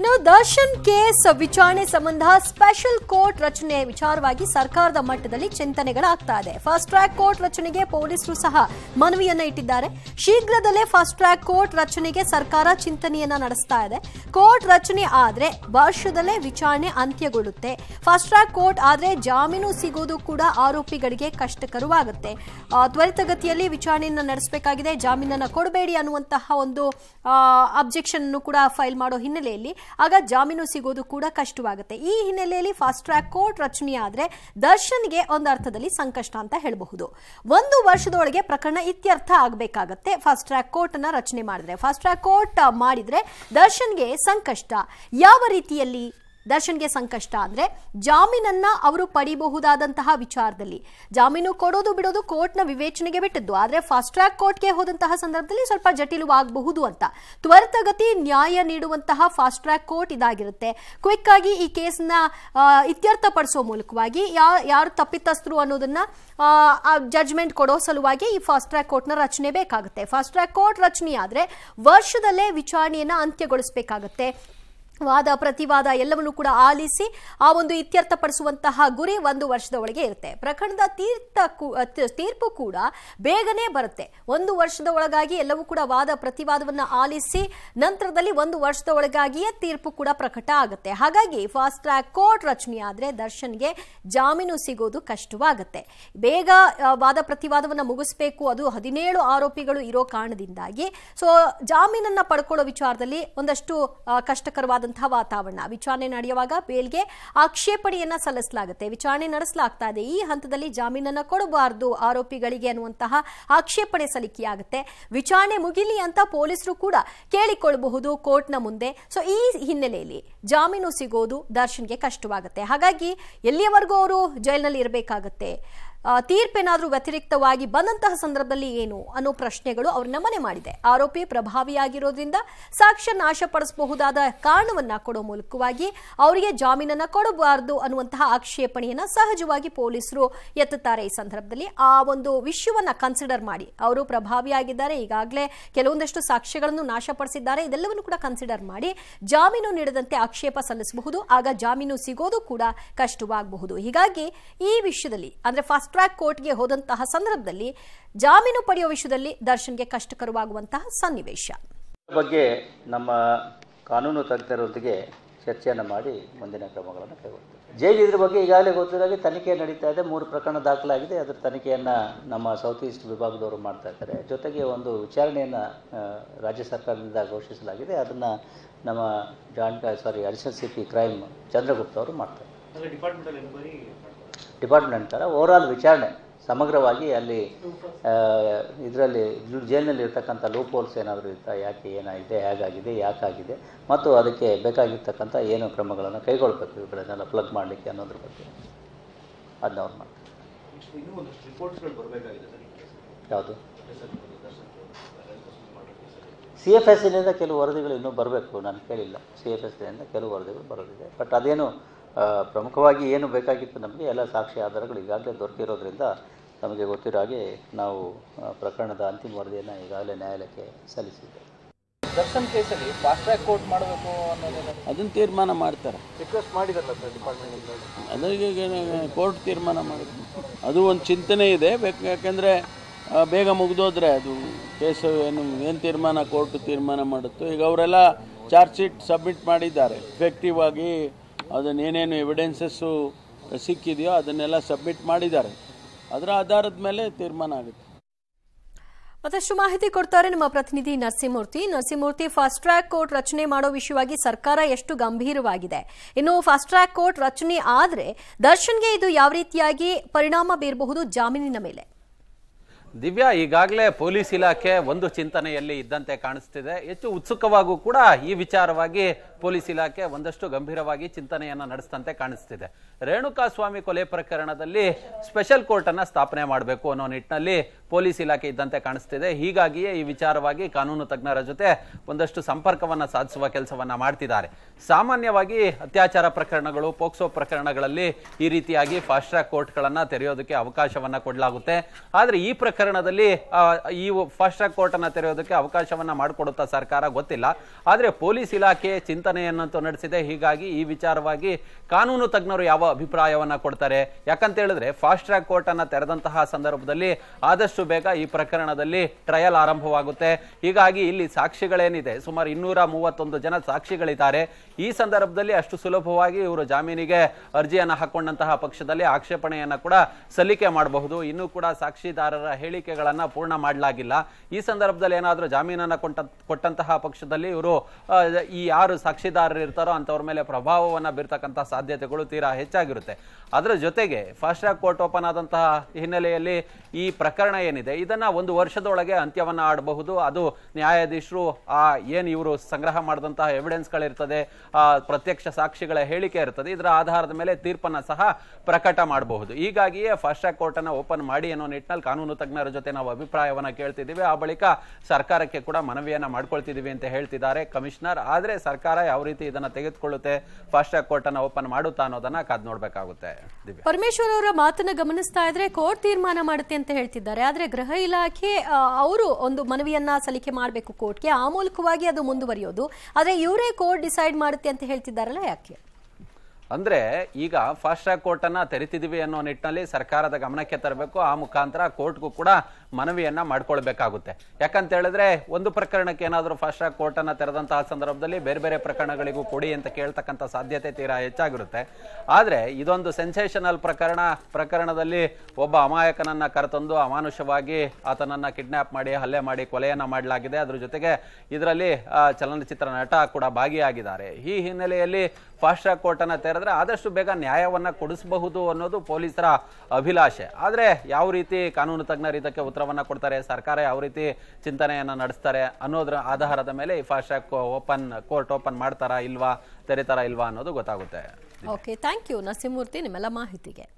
ಇನ್ನು ದರ್ಶನ್ ಕೇಸ್ ವಿಚಾರಣೆ ಸಂಬಂಧ ಸ್ಪೆಷಲ್ ಕೋರ್ಟ್ ರಚನೆ ವಿಚಾರವಾಗಿ ಸರ್ಕಾರದ ಮಟ್ಟದಲ್ಲಿ ಚಿಂತನೆಗಳಾಗ್ತಾ ಇದೆ ಫಾಸ್ಟ್ ಟ್ರ್ಯಾಕ್ ಕೋರ್ಟ್ ರಚನೆಗೆ ಪೊಲೀಸರು ಸಹ ಮನವಿಯನ್ನ ಇಟ್ಟಿದ್ದಾರೆ ಶೀಘ್ರದಲ್ಲೇ ಫಾಸ್ಟ್ ಟ್ರ್ಯಾಕ್ ಕೋರ್ಟ್ ರಚನೆಗೆ ಸರ್ಕಾರ ಚಿಂತನೆಯನ್ನ ನಡೆಸ್ತಾ ಇದೆ ಕೋರ್ಟ್ ರಚನೆ ಆದ್ರೆ ವರ್ಷದಲ್ಲೇ ವಿಚಾರಣೆ ಅಂತ್ಯಗೊಳ್ಳುತ್ತೆ ಫಾಸ್ಟ್ ಟ್ರ್ಯಾಕ್ ಕೋರ್ಟ್ ಆದ್ರೆ ಜಾಮೀನು ಸಿಗೋದು ಕೂಡ ಆರೋಪಿಗಳಿಗೆ ಕಷ್ಟಕರವಾಗುತ್ತೆ ತ್ವರಿತಗತಿಯಲ್ಲಿ ವಿಚಾರಣೆಯನ್ನ ನಡೆಸಬೇಕಾಗಿದೆ ಜಾಮೀನನ್ನ ಕೊಡಬೇಡಿ ಅನ್ನುವಂತಹ ಒಂದು ಅಬ್ಜೆಕ್ಷನ್ ಕೂಡ ಫೈಲ್ ಮಾಡೋ ಹಿನ್ನೆಲೆಯಲ್ಲಿ ಆಗ ಜಾಮೀನು ಸಿಗೋದು ಕೂಡ ಕಷ್ಟವಾಗುತ್ತೆ ಈ ಹಿನ್ನೆಲೆಯಲ್ಲಿ ಫಾಸ್ಟ್ ಟ್ರ್ಯಾಕ್ ಕೋರ್ಟ್ ಆದ್ರೆ ದರ್ಶನ್ಗೆ ಒಂದು ಅರ್ಥದಲ್ಲಿ ಸಂಕಷ್ಟ ಅಂತ ಹೇಳಬಹುದು ಒಂದು ವರ್ಷದೊಳಗೆ ಪ್ರಕರಣ ಇತ್ಯರ್ಥ ಆಗಬೇಕಾಗತ್ತೆ ಫಾಸ್ಟ್ ಟ್ರ್ಯಾಕ್ ಕೋರ್ಟ್ ಅನ್ನ ರಚನೆ ಮಾಡಿದ್ರೆ ಫಾಸ್ಟ್ ಟ್ರ್ಯಾಕ್ ಕೋರ್ಟ್ ಮಾಡಿದ್ರೆ ದರ್ಶನ್ಗೆ ಸಂಕಷ್ಟ ಯಾವ ರೀತಿಯಲ್ಲಿ ದರ್ಶನ್ಗೆ ಸಂಕಷ್ಟ ಅಂದರೆ ಜಾಮೀನನ್ನು ಅವರು ಪಡಿಬಹುದಾದಂತಹ ವಿಚಾರದಲ್ಲಿ ಜಾಮೀನು ಕೊಡೋದು ಬಿಡೋದು ಕೋರ್ಟ್ನ ವಿವೇಚನೆಗೆ ಬಿಟ್ಟಿದ್ದು ಆದರೆ ಫಾಸ್ಟ್ ಟ್ರ್ಯಾಕ್ ಕೋರ್ಟ್ಗೆ ಹೋದಂತಹ ಸಂದರ್ಭದಲ್ಲಿ ಸ್ವಲ್ಪ ಜಟಿಲವಾಗಬಹುದು ಅಂತ ತ್ವರಿತಗತಿ ನ್ಯಾಯ ನೀಡುವಂತಹ ಫಾಸ್ಟ್ ಟ್ರ್ಯಾಕ್ ಕೋರ್ಟ್ ಇದಾಗಿರುತ್ತೆ ಕ್ವಿಕ್ ಆಗಿ ಈ ಕೇಸ್ನ ಇತ್ಯರ್ಥಪಡಿಸುವ ಮೂಲಕವಾಗಿ ಯಾ ಯಾರು ತಪ್ಪಿತಸ್ಥರು ಅನ್ನೋದನ್ನ ಜಡ್ಜ್ಮೆಂಟ್ ಕೊಡೋ ಸಲುವಾಗಿ ಈ ಫಾಸ್ಟ್ ಟ್ರ್ಯಾಕ್ ಕೋರ್ಟ್ನ ರಚನೆ ಬೇಕಾಗುತ್ತೆ ಫಾಸ್ಟ್ ಟ್ರ್ಯಾಕ್ ಕೋರ್ಟ್ ರಚನೆಯಾದ್ರೆ ವರ್ಷದಲ್ಲೇ ವಿಚಾರಣೆಯನ್ನು ಅಂತ್ಯಗೊಳಿಸಬೇಕಾಗುತ್ತೆ ವಾದ ಪ್ರತಿವಾದ ಎಲ್ಲವನ್ನೂ ಕೂಡ ಆಲಿಸಿ ಆ ಒಂದು ಪಡಿಸುವಂತಹ ಗುರಿ ಒಂದು ವರ್ಷದ ಒಳಗೆ ಇರುತ್ತೆ ಪ್ರಕರಣದ ತೀರ್ಥ ತೀರ್ಪು ಕೂಡ ಬೇಗನೆ ಬರುತ್ತೆ ಒಂದು ವರ್ಷದ ಒಳಗಾಗಿ ಎಲ್ಲವೂ ಕೂಡ ವಾದ ಪ್ರತಿವಾದವನ್ನು ಆಲಿಸಿ ನಂತರದಲ್ಲಿ ಒಂದು ವರ್ಷದ ಒಳಗಾಗಿಯೇ ತೀರ್ಪು ಕೂಡ ಪ್ರಕಟ ಆಗುತ್ತೆ ಹಾಗಾಗಿ ಫಾಸ್ಟ್ ಟ್ರ್ಯಾಕ್ ಕೋರ್ಟ್ ರಚನೆಯಾದರೆ ದರ್ಶನ್ಗೆ ಜಾಮೀನು ಸಿಗೋದು ಕಷ್ಟವಾಗುತ್ತೆ ಬೇಗ ವಾದ ಪ್ರತಿವಾದವನ್ನು ಮುಗಿಸ್ಬೇಕು ಅದು ಹದಿನೇಳು ಆರೋಪಿಗಳು ಇರೋ ಕಾರಣದಿಂದಾಗಿ ಸೊ ಜಾಮೀನನ್ನು ಪಡ್ಕೊಳ್ಳೋ ವಿಚಾರದಲ್ಲಿ ಒಂದಷ್ಟು ಕಷ್ಟಕರವಾದ ಆದಂತಹ ವಾತಾವರಣ ವಿಚಾರಣೆ ನಡೆಯುವಾಗ ಬೇಲ್ಗೆ ಆಕ್ಷೇಪಣೆಯನ್ನ ಸಲ್ಲಿಸಲಾಗುತ್ತೆ ವಿಚಾರಣೆ ನಡೆಸಲಾಗ್ತಾ ಇದೆ ಈ ಹಂತದಲ್ಲಿ ಜಾಮೀನನ್ನು ಕೊಡಬಾರದು ಆರೋಪಿಗಳಿಗೆ ಅನ್ನುವಂತಹ ಆಕ್ಷೇಪಣೆ ಸಲ್ಲಿಕೆಯಾಗುತ್ತೆ ವಿಚಾರಣೆ ಮುಗಿಲಿ ಅಂತ ಪೊಲೀಸರು ಕೂಡ ಕೇಳಿಕೊಳ್ಳಬಹುದು ಕೋರ್ಟ್ನ ಮುಂದೆ ಸೊ ಈ ಹಿನ್ನೆಲೆಯಲ್ಲಿ ಜಾಮೀನು ಸಿಗೋದು ದರ್ಶನ್ಗೆ ಕಷ್ಟವಾಗುತ್ತೆ ಹಾಗಾಗಿ ಎಲ್ಲಿಯವರೆಗೂ ಅವರು ಜೈಲಿನಲ್ಲಿ ಇರಬೇಕಾಗತ್ತೆ ತೀರ್ಪೇನಾದರೂ ವ್ಯತಿರಿಕ್ತವಾಗಿ ಬಂದಂತಹ ಸಂದರ್ಭದಲ್ಲಿ ಏನು ಅನ್ನೋ ಪ್ರಶ್ನೆಗಳು ಅವ್ರನ್ನ ನಮನೆ ಮಾಡಿದೆ ಆರೋಪಿ ಪ್ರಭಾವಿಯಾಗಿರೋದ್ರಿಂದ ಸಾಕ್ಷ್ಯ ನಾಶಪಡಿಸಬಹುದಾದ ಕಾರಣವನ್ನ ಕೊಡೋ ಮೂಲಕವಾಗಿ ಅವರಿಗೆ ಜಾಮೀನನ್ನ ಕೊಡಬಾರದು ಅನ್ನುವಂತಹ ಆಕ್ಷೇಪಣೆಯನ್ನ ಸಹಜವಾಗಿ ಪೊಲೀಸರು ಎತ್ತುತ್ತಾರೆ ಈ ಸಂದರ್ಭದಲ್ಲಿ ಆ ಒಂದು ವಿಷಯವನ್ನ ಕನ್ಸಿಡರ್ ಮಾಡಿ ಅವರು ಪ್ರಭಾವಿಯಾಗಿದ್ದಾರೆ ಈಗಾಗಲೇ ಕೆಲವೊಂದಷ್ಟು ಸಾಕ್ಷ್ಯಗಳನ್ನು ನಾಶಪಡಿಸಿದ್ದಾರೆ ಇದೆಲ್ಲವನ್ನು ಕೂಡ ಕನ್ಸಿಡರ್ ಮಾಡಿ ಜಾಮೀನು ನೀಡದಂತೆ ಆಕ್ಷೇಪ ಸಲ್ಲಿಸಬಹುದು ಆಗ ಜಾಮೀನು ಸಿಗೋದು ಕೂಡ ಕಷ್ಟವಾಗಬಹುದು ಹೀಗಾಗಿ ಈ ವಿಷಯದಲ್ಲಿ ಅಂದ್ರೆ ಫಸ್ಟ್ ಟ್ರ್ಯಾಕ್ ಕೋರ್ಟ್ಗೆ ಹೋದಂತಹ ಸಂದರ್ಭದಲ್ಲಿ ಜಾಮೀನು ಪಡೆಯುವ ವಿಷಯದಲ್ಲಿ ದರ್ಶನ್ಗೆ ಕಷ್ಟಕರವಾಗುವಂತಹ ಸನ್ನಿವೇಶ ಬಗ್ಗೆ ನಮ್ಮ ಕಾನೂನು ತಜ್ಞರೊಂದಿಗೆ ಚರ್ಚೆಯನ್ನು ಮಾಡಿ ಮುಂದಿನ ಕ್ರಮಗಳನ್ನು ಕೈಗೊಳ್ಳುತ್ತೆ ಜೈಲು ಇದ್ರ ಬಗ್ಗೆ ಈಗಾಗಲೇ ಗೊತ್ತಿದ್ದಾಗೆ ತನಿಖೆ ನಡೀತಾ ಇದೆ ಮೂರು ಪ್ರಕರಣ ದಾಖಲಾಗಿದೆ ಅದರ ತನಿಖೆಯನ್ನು ನಮ್ಮ ಸೌತ್ ಈಸ್ಟ್ ವಿಭಾಗದವರು ಮಾಡ್ತಾ ಇದ್ದಾರೆ ಜೊತೆಗೆ ಒಂದು ವಿಚಾರಣೆಯನ್ನು ರಾಜ್ಯ ಸರ್ಕಾರದಿಂದ ಘೋಷಿಸಲಾಗಿದೆ ಅದನ್ನು ನಮ್ಮ joint sorry addition C P crime Chandragupta ಅವರು ಮಾಡ್ತಾರೆ ಡಿಪಾರ್ಟ್ಮೆಂಟ್ ಥರ ಆಲ್ ವಿಚಾರಣೆ ಸಮಗ್ರವಾಗಿ ಅಲ್ಲಿ ಇದರಲ್ಲಿ ಜೈಲಿನಲ್ಲಿ ಇರ್ತಕ್ಕಂಥ ಲೂಪ್ ಹೋಲ್ಸ್ ಏನಾದರೂ ಇರ್ತಾ ಯಾಕೆ ಏನಾಗಿದೆ ಹೇಗಾಗಿದೆ ಯಾಕಾಗಿದೆ ಮತ್ತು ಅದಕ್ಕೆ ಬೇಕಾಗಿರ್ತಕ್ಕಂಥ ಏನು ಕ್ರಮಗಳನ್ನು ಕೈಗೊಳ್ಬೇಕು ಇವುಗಳನ್ನೆಲ್ಲ ಪ್ಲಗ್ ಮಾಡಲಿಕ್ಕೆ ಅನ್ನೋದ್ರ ಬಗ್ಗೆ ಅದನ್ನ ಅವ್ರು ಮಾಡ್ತಾರೆ ಯಾವುದು ಸಿ ಎಫ್ ಎಸ್ ಕೆಲವು ವರದಿಗಳು ಇನ್ನೂ ಬರಬೇಕು ನಾನು ಕೇಳಿಲ್ಲ ಸಿ ಎಫ್ ಎಸ್ ಕೆಲವು ವರದಿಗಳು ಬರೋದಿದೆ ಬಟ್ ಅದೇನು ಪ್ರಮುಖವಾಗಿ ಏನು ಬೇಕಾಗಿತ್ತು ನಮಗೆ ಎಲ್ಲ ಸಾಕ್ಷಿ ಆಧಾರಗಳು ಈಗಾಗಲೇ ದೊರಕಿರೋದ್ರಿಂದ ನಮಗೆ ಗೊತ್ತಿರೋ ಹಾಗೆ ನಾವು ಪ್ರಕರಣದ ಅಂತಿಮ ವರದಿಯನ್ನು ಈಗಾಗಲೇ ನ್ಯಾಯಾಲಯಕ್ಕೆ ಸಲ್ಲಿಸಿದ್ದೆ ದರ್ಶನ್ ಕೇಸಲ್ಲಿ ಫಾಸ್ಟ್ ಟ್ರ್ಯಾಕ್ ಕೋರ್ಟ್ ಮಾಡಬೇಕು ಅನ್ನೋದನ್ನು ಅದನ್ನು ತೀರ್ಮಾನ ಮಾಡ್ತಾರೆ ರಿಕ್ವೆಸ್ಟ್ ಮಾಡಿದಾರಲ್ಲ ಸರ್ ಡಿಪಾರ್ಟ್ಮೆಂಟ್ ಅದರಿಗೆ ಕೋರ್ಟ್ ತೀರ್ಮಾನ ಮಾಡಿದ್ರು ಅದು ಒಂದು ಚಿಂತನೆ ಇದೆ ಯಾಕೆಂದರೆ ಬೇಗ ಮುಗಿದೋದ್ರೆ ಅದು ಕೇಸು ಏನು ಏನು ತೀರ್ಮಾನ ಕೋರ್ಟ್ ತೀರ್ಮಾನ ಮಾಡುತ್ತೋ ಈಗ ಅವರೆಲ್ಲ ಚಾರ್ಜ್ ಶೀಟ್ ಸಬ್ಮಿಟ್ ಮಾಡಿದ್ದಾರೆ ಎಫೆಕ್ಟಿವ್ ಆಗಿ ಅದನ್ನೇನೇನು ಎವಿಡೆನ್ಸಸ್ಸು ಸಿಕ್ಕಿದೆಯೋ ಅದನ್ನೆಲ್ಲ ಸಬ್ಮಿಟ್ ಮಾಡಿದ್ದಾರೆ ಅದರ ಆಧಾರದ ಮೇಲೆ ತೀರ್ಮಾನ ಆಗುತ್ತೆ ಮತ್ತಷ್ಟು ಮಾಹಿತಿ ಕೊಡ್ತಾರೆ ನಮ್ಮ ಪ್ರತಿನಿಧಿ Narasimhamurthy Narasimhamurthy fast track court ರಚನೆ ಮಾಡೋ ವಿಷಯವಾಗಿ ಸರ್ಕಾರ ಎಷ್ಟು ಗಂಭೀರವಾಗಿದೆ ಇನ್ನು ಫಾಸ್ಟ್ ಟ್ರ್ಯಾಕ್ ಕೋರ್ಟ್ ರಚನೆ ಆದರೆ ದರ್ಶನ್ಗೆ ಇದು ಯಾವ ರೀತಿಯಾಗಿ ಪರಿಣಾಮ ಬೀರಬಹುದು ಜಾಮೀನಿನ ಮೇಲೆ ದಿವ್ಯಾ ಈಗಾಗಲೇ ಪೊಲೀಸ್ ಇಲಾಖೆ ಒಂದು ಚಿಂತನೆಯಲ್ಲಿ ಇದ್ದಂತೆ ಕಾಣಿಸ್ತಿದೆ ಹೆಚ್ಚು ಉತ್ಸುಕವಾಗೂ ಕೂಡ ಈ ವಿಚಾರವಾಗಿ ಪೊಲೀಸ್ ಇಲಾಖೆ ಒಂದಷ್ಟು ಗಂಭೀರವಾಗಿ ಚಿಂತನೆಯನ್ನು ನಡೆಸ್ತಂತೆ ಕಾಣಿಸ್ತಿದೆ ರೇಣುಕಾಸ್ವಾಮಿ ಕೊಲೆ ಪ್ರಕರಣದಲ್ಲಿ ಸ್ಪೆಷಲ್ ಕೋರ್ಟನ್ನು ಸ್ಥಾಪನೆ ಮಾಡಬೇಕು ಅನ್ನೋ ನಿಟ್ಟಿನಲ್ಲಿ ಪೊಲೀಸ್ ಇಲಾಖೆ ಇದ್ದಂತೆ ಕಾಣಿಸ್ತಿದೆ ಹೀಗಾಗಿಯೇ ಈ ವಿಚಾರವಾಗಿ ಕಾನೂನು ತಜ್ಞರ ಜೊತೆ ಒಂದಷ್ಟು ಸಂಪರ್ಕವನ್ನು ಸಾಧಿಸುವ ಕೆಲಸವನ್ನು ಮಾಡ್ತಿದ್ದಾರೆ ಸಾಮಾನ್ಯವಾಗಿ ಅತ್ಯಾಚಾರ ಪ್ರಕರಣಗಳು ಪೋಕ್ಸೋ ಪ್ರಕರಣಗಳಲ್ಲಿ ಈ ರೀತಿಯಾಗಿ ಫಾಸ್ಟ್ ಟ್ರ್ಯಾಕ್ ಕೋರ್ಟ್ಗಳನ್ನು ತೆರೆಯೋದಕ್ಕೆ ಅವಕಾಶವನ್ನು ಕೊಡಲಾಗುತ್ತೆ ಆದರೆ ಈ ಪ್ರಕರಣದಲ್ಲಿ ಈ ಫಾಸ್ಟ್ ಟ್ರ್ಯಾಕ್ ಕೋರ್ಟನ್ನು ತೆರೆಯೋದಕ್ಕೆ ಅವಕಾಶವನ್ನು ಮಾಡಿಕೊಡುತ್ತಾ ಸರ್ಕಾರ ಗೊತ್ತಿಲ್ಲ ಆದರೆ ಪೊಲೀಸ್ ಇಲಾಖೆ ಚಿಂತನೆಯನ್ನಂತೂ ನಡೆಸಿದೆ ಹೀಗಾಗಿ ಈ ವಿಚಾರವಾಗಿ ಕಾನೂನು ತಜ್ಞರು ಯಾವ ಅಭಿಪ್ರಾಯವನ್ನು ಕೊಡ್ತಾರೆ ಯಾಕಂತ ಹೇಳಿದ್ರೆ ಫಾಸ್ಟ್ ಟ್ರ್ಯಾಕ್ ಕೋರ್ಟ್ ಅನ್ನ ತೆರೆದಂತಹ ಸಂದರ್ಭದಲ್ಲಿ ಆದಷ್ಟು ಬೇಗ ಈ ಪ್ರಕರಣದಲ್ಲಿ ಟ್ರಯಲ್ ಆರಂಭವಾಗುತ್ತೆ ಹೀಗಾಗಿ ಇಲ್ಲಿ ಸಾಕ್ಷಿಗಳೇನಿದೆ ಸುಮಾರು ಇನ್ನೂರ ಮೂವತ್ತೊಂದು ಜನ ಸಾಕ್ಷಿಗಳಿದ್ದಾರೆ ಈ ಸಂದರ್ಭದಲ್ಲಿ ಅಷ್ಟು ಸುಲಭವಾಗಿ ಇವರು ಜಾಮೀನಿಗೆ ಅರ್ಜಿಯನ್ನು ಹಾಕೊಂಡಂತಹ ಪಕ್ಷದಲ್ಲಿ ಆಕ್ಷೇಪಣೆಯನ್ನು ಕೂಡ ಸಲ್ಲಿಕೆ ಮಾಡಬಹುದು ಇನ್ನೂ ಕೂಡ ಸಾಕ್ಷಿದಾರರ ಹೇಳಿಕೆಗಳನ್ನು ಪೂರ್ಣ ಮಾಡಲಾಗಿಲ್ಲ ಈ ಸಂದರ್ಭದಲ್ಲಿ ಏನಾದರೂ ಜಾಮೀನನ್ನು ಕೊಟ್ಟ ಕೊಟ್ಟಂತಹ ಪಕ್ಷದಲ್ಲಿ ಇವರು ಈ ಯಾರು ಸಾಕ್ಷಿದಾರರು ಇರ್ತಾರೋ ಅಂಥವ್ರ ಮೇಲೆ ಪ್ರಭಾವವನ್ನು ಬೀರ್ತಕ್ಕಂಥ ಸಾಧ್ಯತೆಗಳು ತೀರಾ ಹೆಚ್ಚು ಹೆಚ್ಚಾಗಿರುತ್ತೆ ಅದರ ಜೊತೆಗೆ ಫಾಸ್ಟ್ ಟ್ರ್ಯಾಕ್ ಕೋರ್ಟ್ ಓಪನ್ ಆದಂತಹ ಹಿನ್ನೆಲೆಯಲ್ಲಿ ಈ ಪ್ರಕರಣ ಏನಿದೆ ಇದನ್ನ ಒಂದು ವರ್ಷದೊಳಗೆ ಅಂತ್ಯವನ್ನ ಆಡಬಹುದು ಅದು ನ್ಯಾಯಾಧೀಶರು ಆ ಏನು ಇವರು ಸಂಗ್ರಹ ಮಾಡಿದಂತಹ ಆ ಪ್ರತ್ಯಕ್ಷ ಸಾಕ್ಷಿಗಳ ಹೇಳಿಕೆ ಇರ್ತದೆ ಇದರ ಆಧಾರದ ಮೇಲೆ ತೀರ್ಪನ್ನ ಸಹ ಪ್ರಕಟ ಮಾಡಬಹುದು ಹೀಗಾಗಿಯೇ ಫಾಸ್ಟ್ ಟ್ರ್ಯಾಕ್ ಅನ್ನು ಓಪನ್ ಮಾಡಿ ಅನ್ನೋ ನಿಟ್ಟಿನಲ್ಲಿ ಕಾನೂನು ತಜ್ಞರ ಜೊತೆ ನಾವು ಅಭಿಪ್ರಾಯವನ್ನು ಕೇಳ್ತಿದ್ದೀವಿ ಆ ಬಳಿಕ ಸರ್ಕಾರಕ್ಕೆ ಕೂಡ ಮನವಿಯನ್ನ ಮಾಡ್ಕೊಳ್ತಿದ್ದೀವಿ ಅಂತ ಹೇಳ್ತಿದ್ದಾರೆ ಕಮಿಷನರ್ ಆದರೆ ಸರ್ಕಾರ ಯಾವ ರೀತಿ ಇದನ್ನು ತೆಗೆದುಕೊಳ್ಳುತ್ತೆ ಫಾಸ್ಟ್ ಟ್ರ್ಯಾಕ್ ಅನ್ನು ಓಪನ್ ಮಾಡುತ್ತಾ ಅನ್ನೋದನ್ನ ಕಾದ್ ನೋಡ್ಬೇಕಾಗುತ್ತೆ ನೋಡಬೇಕಾಗುತ್ತೆ ಪರಮೇಶ್ವರ್ ಅವರ ಮಾತನ್ನು ಗಮನಿಸ್ತಾ ಇದ್ರೆ ಕೋರ್ಟ್ ತೀರ್ಮಾನ ಮಾಡುತ್ತೆ ಅಂತ ಹೇಳ್ತಿದ್ದಾರೆ ಆದರೆ ಗೃಹ ಇಲಾಖೆ ಅವರು ಒಂದು ಮನವಿಯನ್ನ ಸಲ್ಲಿಕೆ ಮಾಡಬೇಕು ಕೋರ್ಟ್ಗೆ ಆ ಮೂಲಕವಾಗಿ ಅದು ಮುಂದುವರಿಯೋದು ಆದರೆ ಇವರೇ ಕೋರ್ಟ್ ಡಿಸೈಡ್ ಮಾಡುತ್ತೆ ಅಂತ ಹೇಳ್ತಿದ್ದಾರಲ್ಲ ಯಾಕೆ ಅಂದ್ರೆ ಈಗ ಫಾಸ್ಟ್ ಟ್ರ್ಯಾಕ್ ಕೋರ್ಟ್ ಅನ್ನ ತೆರಿತಿದೀವಿ ಅನ್ನೋ ನಿಟ್ಟಿನಲ್ಲಿ ಸರ್ಕಾರದ ಗಮನಕ್ಕೆ ತರಬೇಕು ಆ ಮುಖಾಂತರ ಕೋರ್ಟ್ಗೂ ಕೂಡ ಮನವಿಯನ್ನ ಮಾಡ್ಕೊಳ್ಬೇಕಾಗುತ್ತೆ ಯಾಕಂತ ಹೇಳಿದ್ರೆ ಒಂದು ಪ್ರಕರಣಕ್ಕೆ ಏನಾದರೂ ಫಾಸ್ಟ್ ಟ್ರ್ಯಾಕ್ ಕೋರ್ಟ್ ಅನ್ನ ತೆರೆದಂತಹ ಸಂದರ್ಭದಲ್ಲಿ ಬೇರೆ ಬೇರೆ ಪ್ರಕರಣಗಳಿಗೂ ಕೊಡಿ ಅಂತ ಕೇಳ್ತಕ್ಕಂಥ ಸಾಧ್ಯತೆ ತೀರಾ ಹೆಚ್ಚಾಗಿರುತ್ತೆ ಆದರೆ ಇದೊಂದು ಸೆನ್ಸೇಷನಲ್ ಪ್ರಕರಣ ಪ್ರಕರಣದಲ್ಲಿ ಒಬ್ಬ ಅಮಾಯಕನನ್ನ ಕರೆತಂದು ಅಮಾನುಷವಾಗಿ ಆತನನ್ನ ಕಿಡ್ನಾಪ್ ಮಾಡಿ ಹಲ್ಲೆ ಮಾಡಿ ಕೊಲೆಯನ್ನ ಮಾಡಲಾಗಿದೆ ಅದ್ರ ಜೊತೆಗೆ ಇದರಲ್ಲಿ ಚಲನಚಿತ್ರ ನಟ ಕೂಡ ಭಾಗಿಯಾಗಿದ್ದಾರೆ ಈ ಹಿನ್ನೆಲೆಯಲ್ಲಿ ಫಾಸ್ಟ್ ಟ್ರ್ಯಾಕ್ ಕೋರ್ಟ್ ಅನ್ನ ತೆರೆದ್ರೆ ಆದಷ್ಟು ಬೇಗ ನ್ಯಾಯವನ್ನ ಕೊಡಿಸಬಹುದು ಅನ್ನೋದು ಪೊಲೀಸರ ಅಭಿಲಾಷೆ ಆದರೆ ಯಾವ ರೀತಿ ಕಾನೂನು ತಜ್ಞರು ಇದಕ್ಕೆ ಉತ್ತರ ಕೊಡ್ತಾರೆ ಸರ್ಕಾರ ಯಾವ ರೀತಿ ಚಿಂತನೆಯನ್ನ ನಡೆಸ್ತಾರೆ ಅನ್ನೋದ್ರ ಆಧಾರದ ಮೇಲೆ ಈ fast track open court open ಮಾಡ್ತಾರಾ ಇಲ್ವಾ ತೆರಿತಾರಾ ಇಲ್ವಾ ಅನ್ನೋದು ಗೊತ್ತಾಗುತ್ತೆ ಓಕೆ ಥ್ಯಾಂಕ್ ಯು ನರಸಿಂಹಮೂರ್ತಿ ನಿಮ್ಮೆಲ್ಲ ಮಾಹಿತಿಗೆ